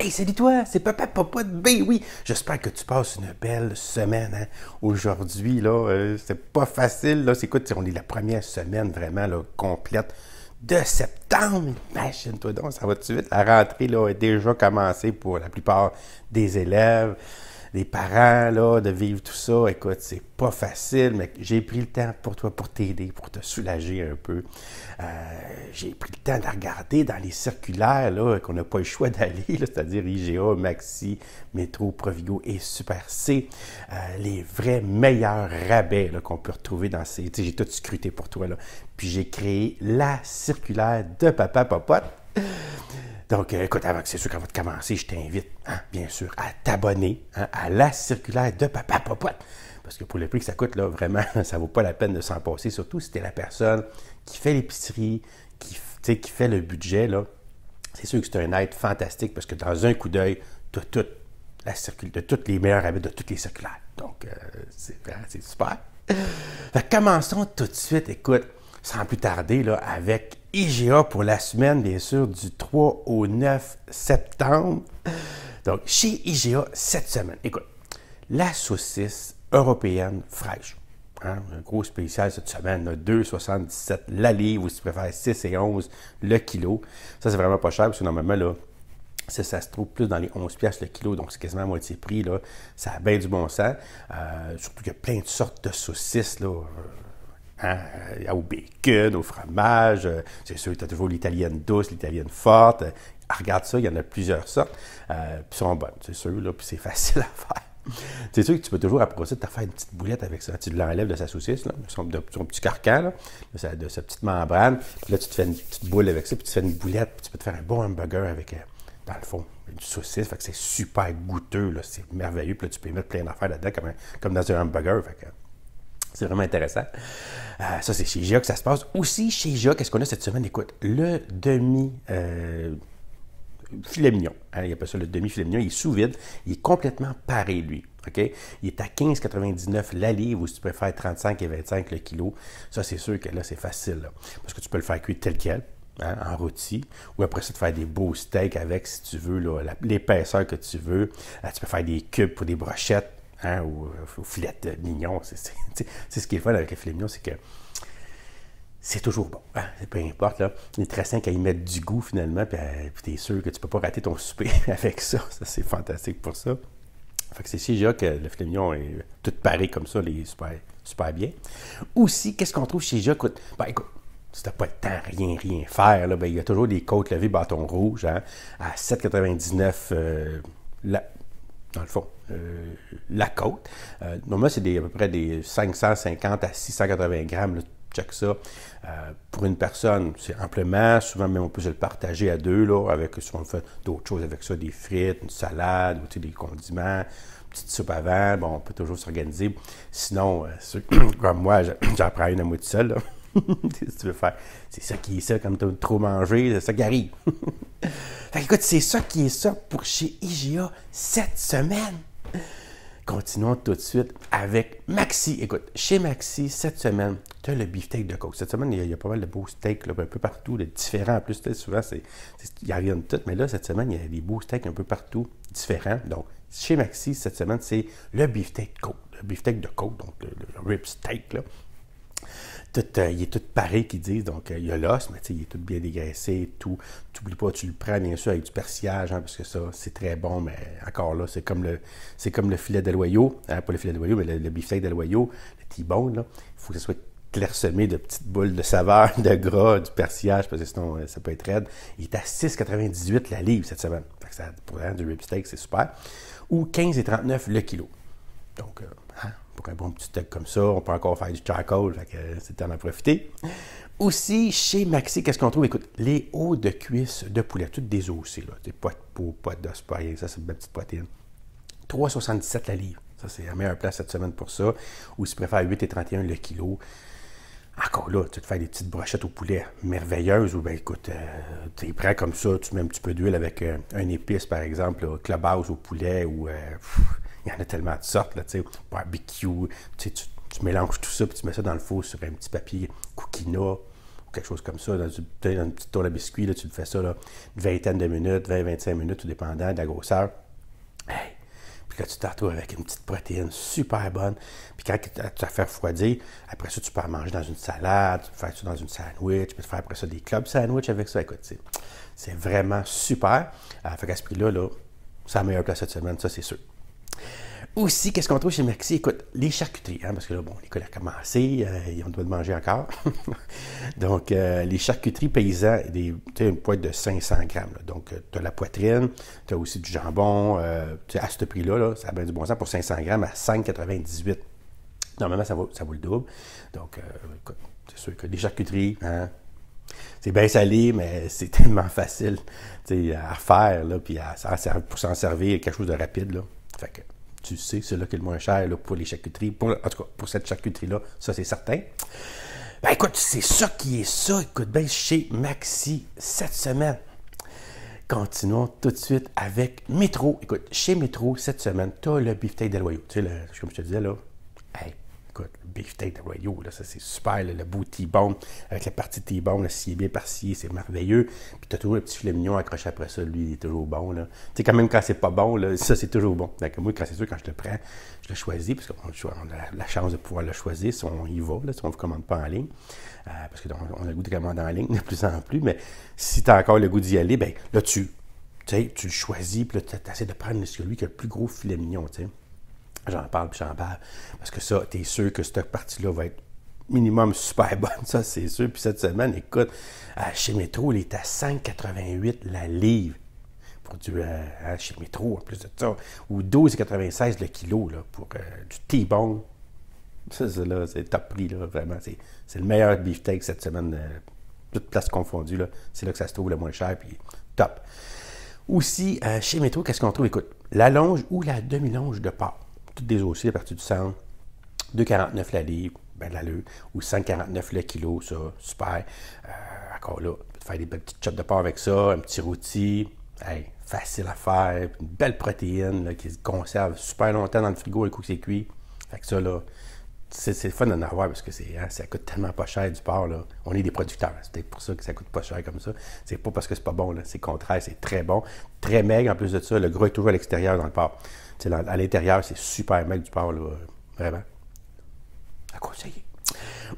Hey, salut toi, c'est papa, papa de B, oui. J'espère que tu passes une belle semaine. Hein. Aujourd'hui, là, euh, c'est pas facile. Là, écoute, on est la première semaine vraiment là, complète de septembre. Imagine-toi donc, ça va tout de suite. La rentrée là, est déjà commencée pour la plupart des élèves. Les parents, là, de vivre tout ça. Écoute, c'est pas facile, mais j'ai pris le temps pour toi, pour t'aider, pour te soulager un peu. Euh, j'ai pris le temps de regarder dans les circulaires, là, qu'on n'a pas le choix d'aller, c'est-à-dire IGA, Maxi, Métro, Provigo et Super C, euh, les vrais meilleurs rabais qu'on peut retrouver dans ces... j'ai tout scruté pour toi, là. Puis j'ai créé la circulaire de Papa Popote. Donc, euh, écoute, avant que c'est sûr qu'on va commencer, je t'invite, hein, bien sûr, à t'abonner hein, à la circulaire de Papa Popote. Parce que pour le prix que ça coûte, là, vraiment, ça vaut pas la peine de s'en passer, surtout si tu es la personne qui fait l'épicerie, qui, qui fait le budget, là. C'est sûr que c'est un aide fantastique parce que dans un coup d'œil, tu as toute la de toutes les meilleures habits de toutes les circulaires. Donc, euh, c'est, super. commençons tout de suite, écoute, sans plus tarder, là, avec IGA pour la semaine, bien sûr, du 3 au 9 septembre. Donc, chez IGA cette semaine, écoute, la saucisse européenne fraîche. Hein, un gros spécial cette semaine, 2,77 la livre, ou si tu préfères 6 et 11 le kilo. Ça, c'est vraiment pas cher, parce que normalement, là, ça, se trouve plus dans les 11 pièces le kilo, donc c'est quasiment à moitié prix. Là. Ça a bien du bon sens. Euh, surtout qu'il y a plein de sortes de saucisses. Là au bacon, hein, euh, au fromage. Euh, c'est sûr, tu toujours l'italienne douce, l'italienne forte. Euh, regarde ça, il y en a plusieurs sortes. puis sont bonnes, c'est sûr, là, puis c'est facile à faire. C'est sûr que tu peux toujours approcher de te faire une petite boulette avec ça. Tu l'enlèves de sa saucisse, là, de, son, petit carcan, de, sa, petite membrane. Puis là, tu te fais une petite boule avec ça, puis tu fais une boulette, puis tu peux te faire un bon hamburger avec, dans le fond, une saucisse. Fait que c'est super goûteux, c'est merveilleux. Puis là, tu peux y mettre plein d'affaires là-dedans, comme, comme dans un hamburger. Fait que, c'est vraiment intéressant. Euh, ça, c'est chez GIA que ça se passe. Aussi, chez GIA, qu'est-ce qu'on a cette semaine? Écoute, le demi... Euh, filet mignon. Hein, il appelle ça le demi-filet mignon. Il est sous vide. Il est complètement paré, lui. OK? Il est à 15,99 la livre ou si tu peux faire 35 et 25 le kilo. Ça, c'est sûr que là, c'est facile. parce que tu peux le faire cuire tel quel. Hein, en rôti, ou après ça, te faire des beaux steaks avec, si tu veux, l'épaisseur que tu veux. Euh, tu peux faire des cubes pour des brochettes, Hein, ou euh, filet mignon. C'est ce qui est fun avec le filet mignon, c'est que c'est toujours bon. Hein, peu importe, là. Il est très simple à y mettre du goût finalement, puis, euh, tu es sûr que tu peux pas rater ton souper avec ça. Ça, c'est fantastique pour ça. Fait que c'est chez Jacques que le filet mignon est euh, tout paré comme ça, les super, super bien. Aussi, qu'est-ce qu'on trouve chez Jacques? Ben, écoute, si t'as pas le temps, rien, rien faire, là, ben, il y a toujours des côtes levées bâton rouge hein, à 7,99 dans le fond, euh, la côte. Euh, normalement, c'est à peu près des 550 à 680 grammes. Là, check ça. Euh, pour une personne, c'est amplement. Souvent, même, on peut se le partager à deux, là, avec, si on fait d'autres choses avec ça, des frites, une salade, ou, des condiments, une petite soupe avant. Bon, on peut toujours s'organiser. Sinon, comme moi, j'apprends une à moi seule, là. tu veux faire. C'est ça qui est ça, quand tu as trop mangé, c'est ça qui arrive. écoute, c'est ça qui est ça pour chez IGA cette semaine. Continuons tout de suite avec Maxi. Écoute, chez Maxi, cette semaine, tu as le beefsteak de coke. Cette semaine, il y, a, pas mal de beaux steaks un peu partout, différents. En plus, souvent, il y a rien de tout, mais là, cette semaine, il y a des beaux steaks un peu partout, différents. Donc, chez Maxi, cette semaine, c'est le beefsteak de coke. Le beefsteak de coke, donc le, le rib steak. Là. Euh, il est tout paré qu'ils disent. Donc, euh, il y a l'os, mais il est tout bien dégraissé, tout. Tu n'oublies pas, tu le prends bien sûr avec du persillage, hein, parce que ça, c'est très bon, mais encore là, c'est comme le c'est comme le filet de loyau, hein, pas le filet de loyau, mais le, beefsteak de loyau, le T-bone, il faut que ce soit clairsemé de petites boules de saveur, de gras, du persillage, parce que sinon, euh, ça peut être raide. Il est à 6,98 la livre cette semaine. ça, pour du ribsteak, c'est super. Ou 15,39 le kilo. Donc, euh, hein, pour un bon petit steak comme ça, on peut encore faire du charcoal, c'est temps d'en profiter. Aussi, chez Maxi, qu'est-ce qu'on trouve? Écoute, les hauts de cuisse de poulet, toutes des os là. T'es pas de peau, pas d'os, pas rien, ça c'est une belle petite poitrine. 3,77 la livre. Ça, c'est un meilleur plat cette semaine pour ça. Ou si tu préfères 8,31 le kilo. Encore là, tu te fais des petites brochettes au poulet merveilleuses. Ou bien écoute, euh, tu les prends comme ça, tu mets un petit peu d'huile avec euh, un épice, par exemple, là, au poulet ou il y en a tellement de sortes, tu sais, barbecue, tu, mélanges tout ça, puis tu mets ça dans le four sur un petit papier coquina, ou quelque chose comme ça, dans, une petite tour à biscuit, tu le fais ça, une vingtaine de minutes, 20-25 minutes, tout dépendant de la grosseur. Puis là, tu t'entoures avec une petite protéine super bonne. Puis quand tu as fait refroidir, après ça, tu peux en manger dans une salade, tu peux faire ça dans une sandwich, tu peux faire après ça des club sandwich avec ça. Écoute, c'est vraiment super. Euh, fait qu'à ce prix-là, c'est la meilleure place cette semaine, ça, c'est sûr. Aussi, qu'est-ce qu'on trouve chez Merci Écoute, les charcuteries, hein, parce que là, bon, l'école a commencé, euh, on doit manger encore. donc, euh, les charcuteries paysans, tu sais, une poêle de 500 grammes. Donc, euh, tu as la poitrine, tu as aussi du jambon. Euh, sais, à ce prix-là, là, ça a bien du bon sens pour 500 grammes à 5,98. Normalement, ça vaut, ça vaut le double. Donc, c'est sûr que les charcuteries, hein, c'est bien salé, mais c'est tellement facile à faire, là, puis pour s'en servir, quelque chose de rapide. Là. Fait que, tu sais, c'est là qui est le moins cher pour les charcuteries. en tout cas, pour cette charcuterie-là, ça c'est certain. Ben écoute, c'est ça qui est ça. Écoute bien, chez Maxi cette semaine. Continuons tout de suite avec Métro. Écoute, chez Métro cette semaine, tu as le des loyaux. Tu sais, comme je te disais là, hey, le beef de Royaux, ça c'est super, le beau t avec la partie T-bone, s'il bien bien ci c'est merveilleux. Puis tu as toujours le petit filet mignon accroché après ça, lui, il est toujours bon, Tu sais, quand même, quand c'est pas bon, ça c'est toujours bon. Donc, moi, quand c'est sûr, quand je le prends, je le choisis, parce qu'on a la chance de pouvoir le choisir si on y va, si on ne commande pas en ligne. Euh, parce qu'on a le goût de commander en ligne de plus en plus, mais si tu as encore le goût d'y aller, ben là, tu, tu le choisis, puis là, tu de prendre celui qui a le plus gros filet mignon, tu sais. J'en parle, puis j'en parle. Parce que ça, tu es sûr que cette partie-là va être minimum super bonne, ça c'est sûr. Puis cette semaine, écoute, chez Métro, il est à 5,88 la livre pour du euh, hein, chez Métro, en plus de ça, ou 12,96 le kilo pour euh, du T-bone. Ça, là, c'est top prix, vraiment. C'est, le meilleur beefsteak cette semaine, euh, toutes toute place confondue. Là. C'est là que ça se trouve le moins cher, puis top. Aussi, chez Métro, qu'est-ce qu'on trouve? Écoute, la longe ou la demi-longe de porc toutes des aussi à partir du centre. 2,49 la livre, ben l'allure, ou 149 le kilo, ça, super. Euh, encore là, faire des petites chops de porc avec ça, un petit rôti, facile à faire, une belle protéine là, qui se conserve super longtemps dans le frigo le coup que c'est cuit. Fait que ça, là, c'est fun d'en avoir parce que c'est, hein, ça coûte tellement pas cher du porc. Là. On est des producteurs. C'est peut-être pour ça que ça coûte pas cher comme ça. C'est pas parce que c'est pas bon. C'est contraire. C'est très bon. Très maigre. En plus de ça, le gros est toujours à l'extérieur dans le porc à, l'intérieur, c'est super mec du porc, là, vraiment. À conseiller.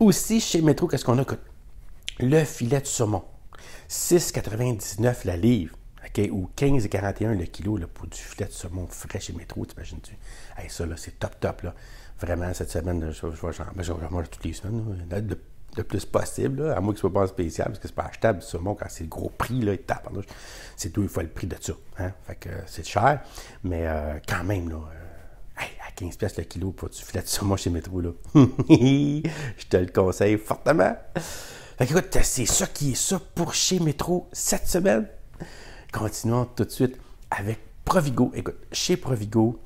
Aussi, chez Métro, qu'est-ce qu'on a? Le filet de saumon, 6,99 la livre. ok ou 15,41 le kilo là, pour du filet de saumon frais chez Métro, t'imagines-tu? ça, là, c'est top, top. Là. Vraiment, cette semaine, je, je, genre toutes les semaines le plus possible, à moins que ce soit pas spécial, parce que c'est pas achetable du saumon quand c'est le gros prix, là, c'est deux fois le prix de ça. Hein. Fait que euh, c'est cher, mais euh, quand même, là, euh, à 15 le kilo pour du filet de saumon chez Métro, Je te le conseille fortement. écoute, c'est ça qui est ça pour chez Métro cette semaine. Continuons tout de suite avec Provigo. Écoute, chez Provigo,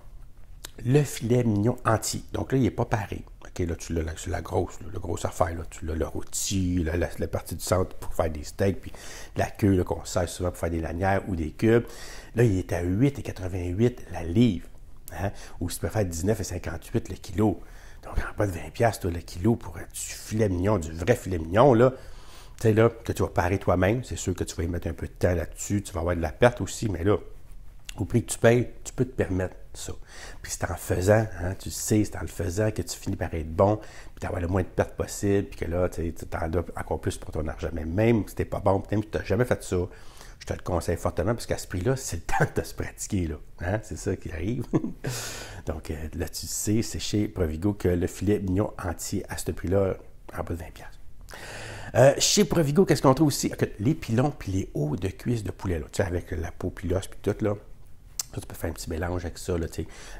le filet mignon entier. Donc là, il n'est pas paré. OK, là, tu l'as la, grosse, la grosse affaire. Là, tu l'as le rôti, la, partie du centre pour faire des steaks, puis la queue qu'on sert souvent pour faire des lanières ou des cubes. Là, il est à 8,88 la livre. Hein? Ou tu peux faire 19,58 le kilo. Donc, en bas de 20$, toi, le kilo pour un euh, filet mignon, du vrai filet mignon, là, tu sais, là, que tu vas parer toi-même. C'est sûr que tu vas y mettre un peu de temps là-dessus. Tu vas avoir de la perte aussi, mais là, au prix que tu payes, tu peux te permettre ça. Puis c'est en faisant, hein, tu sais, c'est en le faisant que tu finis par être bon, puis d'avoir le moins de pertes possible, puis que là, tu t'en as encore plus pour ton argent. Mais même si t'es pas bon, même si tu n'as jamais fait ça, je te le conseille fortement, parce qu'à ce prix-là, c'est le temps de se pratiquer. Là. Hein, c'est ça qui arrive. Donc euh, là, tu sais, c'est chez Provigo que le filet mignon entier à ce prix-là, en bas de 20$. Euh, chez Provigo, qu'est-ce qu'on trouve aussi? Les pilons puis les hauts de cuisse de poulet, là, tu sais, avec la peau puis l'os tout, là tu peux faire un petit mélange avec ça, là,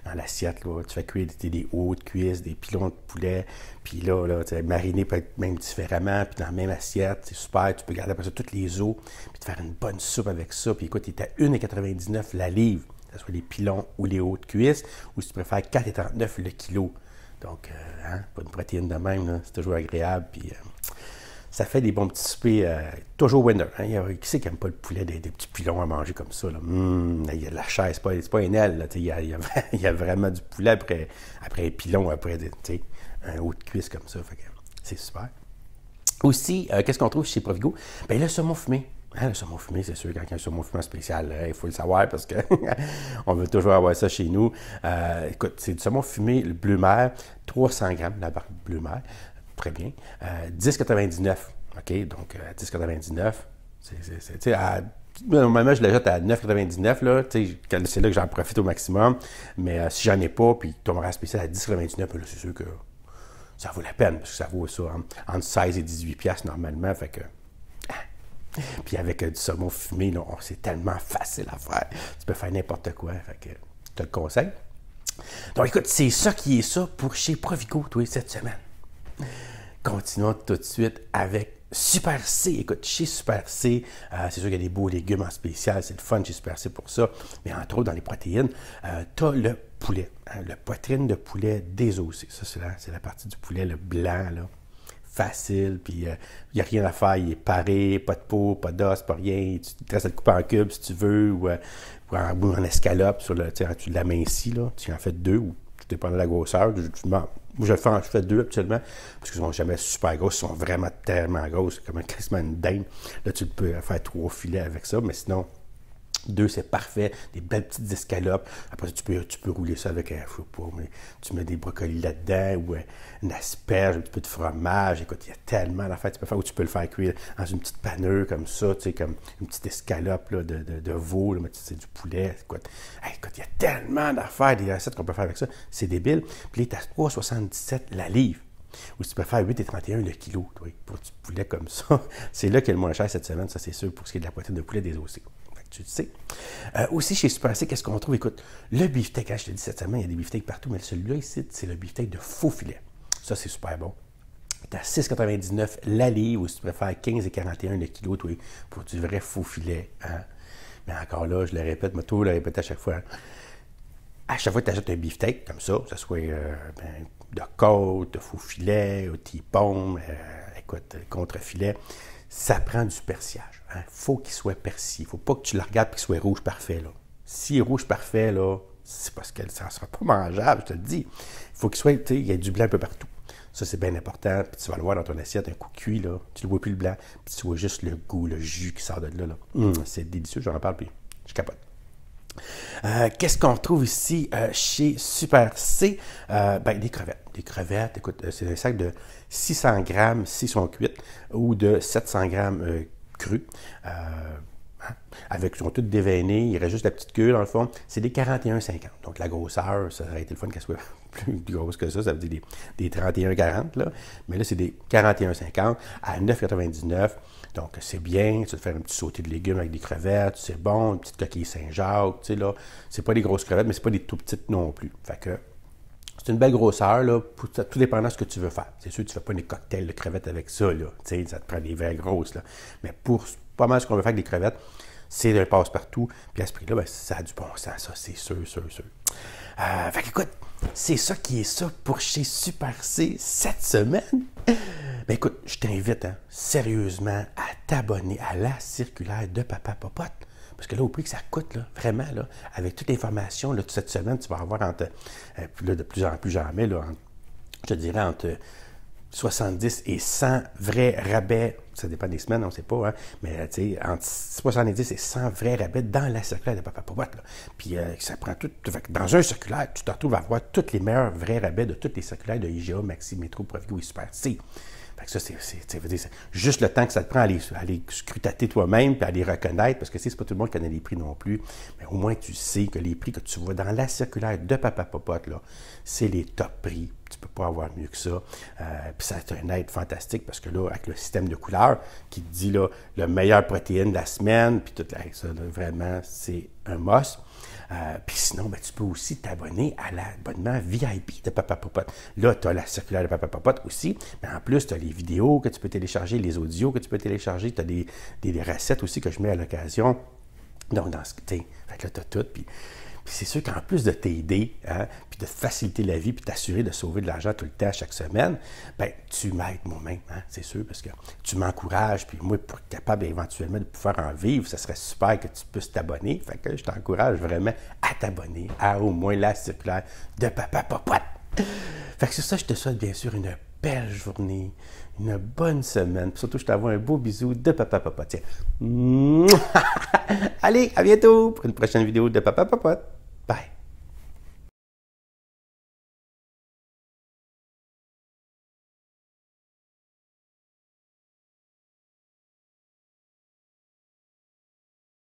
dans l'assiette. Tu fais cuire des, des hauts de cuisses, des pilons de poulet, puis là, là mariner peut être même différemment, puis dans la même assiette, c'est super. Tu peux garder après ça toutes les eaux, puis te faire une bonne soupe avec ça. Puis écoute, tu es à 1,99 la livre, que ce soit les pilons ou les hauts de cuisses, ou si tu préfères 4,39 le kilo. Donc, euh, hein, pas une protéine de même, c'est toujours agréable, puis... Euh, ça fait des bons petits soupers, euh, toujours winner. Hein. qui c'est qui n'aime pas le poulet, des, petits pilons à manger comme ça? Hum, il y a de la chair, c'est pas, pas une aile. il, y a, vraiment du poulet après, après un pilon, après un haut de cuisse comme ça. c'est super. Aussi, euh, qu'est-ce qu'on trouve chez Provigo? Bien, le saumon fumé. Hein, le saumon fumé, c'est sûr, quand il y a un saumon fumé spécial, euh, il faut le savoir parce que on veut toujours avoir ça chez nous. écoute, c'est du saumon fumé, le bleu mer, 300 grammes, la barque bleu mer, très bien. 10,99. Euh, OK, donc 10,99. Euh, c'est, normalement, je jette à 9,99. c'est là que j'en profite au maximum. Mais euh, si j'en ai pas, puis tombera spécial à 10,99, c'est sûr que ça vaut la peine, parce que ça vaut ça hein, entre 16 et 18 pièces normalement. Fait que. Puis avec du saumon fumé, oh, c'est tellement facile à faire. Tu peux faire n'importe quoi. Fait que, je te le conseille. Donc écoute, c'est ça qui est ça pour chez Provico, toi, cette semaine. Continuons tout de suite avec Super C. Écoute, chez Super C, euh, c'est sûr qu'il y a des beaux légumes en spécial, c'est le fun chez Super C pour ça, mais entre autres dans les protéines, euh, tu as le poulet, la hein, le poitrine de poulet désossée Ça, c'est la, la, partie du poulet, le blanc, là. Facile, puis euh, il n'y a rien à faire, il est paré, pas de peau, pas d'os, pas rien. Tu te à le couper en cube si tu veux, ou, en, escalope sur le, tu de la là. Tu en fais deux ou dépend de la grosseur. Je, je, fais, je fais deux actuellement, parce qu'ils ne sont jamais super grosses, ils sont vraiment tellement grosses, comme un quasiment une Là, tu peux faire trois filets avec ça, mais sinon, deux, c'est parfait, des belles petites escalopes. Après tu peux, tu peux rouler ça avec, un mais tu mets des brocolis là-dedans ou euh, une asperge, un petit peu de fromage. Écoute, il y a tellement d'affaires tu peux faire. Ou tu peux le faire cuire dans une petite panure comme ça, tu sais, comme une petite escalope de, de, veau, mais c'est du poulet. Écoute, il y a tellement d'affaires, des recettes qu'on peut faire avec ça. C'est débile. Puis là, tu 3,77 la livre. Ou tu peux faire 8,31 le kilo, pour du poulet comme ça. C'est là a le moins cher cette semaine, ça c'est sûr, pour ce qui est de la poitrine de poulet des tu le sais. Euh, aussi, chez Super C, qu'est-ce qu'on trouve? Écoute, le beefsteak, hein, je te dit cette semaine, il y a des beefsteaks partout, mais celui-là ici, c'est le beefsteak de faux filet. Ça, c'est super bon. Tu as 6,99 livre, ou si tu préfères 15,41 le kilo, pour du vrai faux filet. Hein. Mais encore là, je le répète, mais tout le répète à chaque fois. Hein. À chaque fois que tu achètes un beefsteak, comme ça, que ce soit euh, ben, de côte, de faux filet, ou de pomme, écoute, contre-filet, ça prend du persillage. il hein. faut qu'il soit percé. Il faut pas que tu le regardes et qu'il soit rouge parfait. Là. S'il est rouge parfait, c'est parce que ça ne sera pas mangeable, je te le dis. Faut il faut qu'il soit, il y a du blanc un peu partout. Ça, c'est bien important. Puis tu vas le voir dans ton assiette, un coup cuit, là. Tu ne vois plus le blanc. Puis tu vois juste le goût, le jus qui sort de là. Mmh, c'est délicieux, j'en parle, puis je capote. Euh, qu'est-ce qu'on retrouve ici euh, chez Super C? Euh, ben, des crevettes. Des crevettes, écoute, c'est un sac de 600 grammes si sont cuites ou de 700 grammes crues. Hein? Avec, ils sont toutes déveinées, il reste juste la petite queue dans le fond. C'est des 41,50. Donc la grosseur, ça aurait été le fun qu'elle soit plus, grosse que ça, ça veut dire des, 31,40, là. mais là, c'est des 41,50 à 9,99. Donc, c'est bien, tu te fais un petit sauté de légumes avec des crevettes, c'est bon, une petite coquille Saint-Jacques, tu sais, là. C'est pas des grosses crevettes, mais c'est pas des tout petites non plus. Fait que, c'est une belle grosseur, là, tout dépendant de ce que tu veux faire. C'est sûr, tu fais pas des cocktails de crevettes avec ça, là. Tu sais, ça te prend des verres grosses, là. Mais pour pas mal ce qu'on veut faire avec des crevettes, c'est le passe-partout. Puis à ce prix-là, ben, ça a du bon sens, ça, c'est sûr, sûr, sûr. Euh, fait écoute, c'est ça qui est ça pour chez Super C cette semaine. Ben écoute, je t'invite hein, sérieusement à t'abonner à la circulaire de Papa Popote. Parce que là, au prix que ça coûte, là, vraiment, là, avec toute l'information de cette semaine, tu vas avoir entre, euh, de plus en plus jamais, là, je te dirais entre 70 et 100 vrais rabais, ça dépend des semaines, on ne sait pas, hein, mais euh, entre 70 et 100 vrais rabais dans la circulaire de Papa Popote. Puis euh, ça prend tout. Dans un circulaire, tu te retrouves à avoir tous les meilleurs vrais rabais de toutes les circulaires de IGA, Maxi, Métro, Provigo et Super ça, c'est, juste le temps que ça te prend à les, scrutater toi-même puis à les reconnaître, parce que c'est pas tout le monde qui connaît les prix non plus. Mais au moins, tu sais que les prix que tu vois dans la circulaire de Papa Popote, là, c'est les top prix. Tu peux pas avoir mieux que ça. Euh, puis ça te une aide fantastique parce que là, avec le système de couleurs qui te dit là, le meilleur protéine de la semaine, puis tout ça, vraiment, c'est un must. Euh, puis sinon, ben, tu peux aussi t'abonner à l'abonnement VIP de Papa Popote. Là, tu as la circulaire de Papa Popote aussi, mais en plus, tu as les vidéos que tu peux télécharger, les audios que tu peux télécharger, tu as des, recettes aussi que je mets à l'occasion. Donc, dans ce, là, tu as tout. Puis puis c'est sûr qu'en plus de t'aider, hein, puis de faciliter la vie, puis t'assurer de sauver de l'argent tout le temps, chaque semaine, ben tu m'aides moi-même, hein, c'est sûr, parce que tu m'encourages, puis moi, pour être capable éventuellement de pouvoir en vivre, ça serait super que tu puisses t'abonner. Fait que je t'encourage vraiment à t'abonner à au moins la circulaire de Papa Popote. Fait que c'est ça, je te souhaite bien sûr une belle journée, une bonne semaine. Surtout, je t'envoie un beau bisou de Papa Papa. Tiens. Allez, à bientôt pour une prochaine vidéo de Papa Papa.